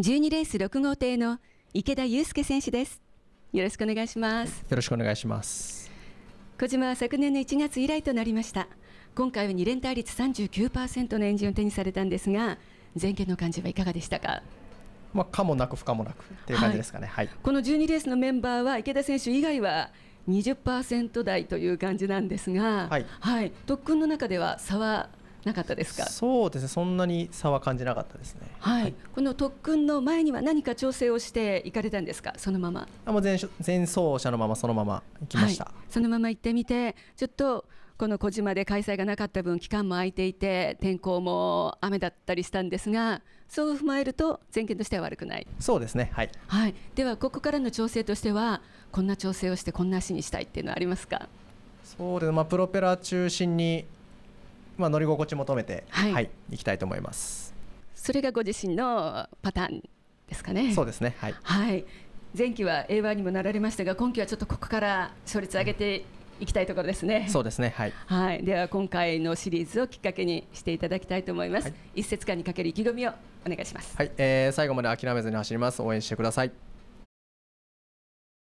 12レース6号艇の池田祐介選手ですよろしくお願いしますよろしくお願いします小島は昨年の1月以来となりました今回は2連対率39%のエンジンを手にされたんですが前件の感じはいかがでしたかまあ、かもなく不可もなくっていう感じですかね、はい、はい、この12レースのメンバーは池田選手以外は20%台という感じなんですが、はい、はい、特訓の中では差はなかったですかそうですねそんなに差は感じなかったですね、はい、はい、この特訓の前には何か調整をして行かれたんですかそのままあもう前前走者のままそのまま行きました、はい、そのまま行ってみてちょっとこの小島で開催がなかった分期間も空いていて天候も雨だったりしたんですがそう踏まえると前件としては悪くないそうですねはい、はい、ではここからの調整としてはこんな調整をしてこんな足にしたいっていうのはありますかそうですまあ、プロペラ中心にまあ、乗り心地求めて、はい、はい、いきたいと思います。それがご自身のパターンですかね。そうですね。はい。はい。前期は A1 にもなられましたが、今期はちょっとここから勝率上げていきたいところですね。そうですね。はい。はい。では今回のシリーズをきっかけにしていただきたいと思います。はい、一節間にかける意気込みをお願いします。はい、えー。最後まで諦めずに走ります。応援してください。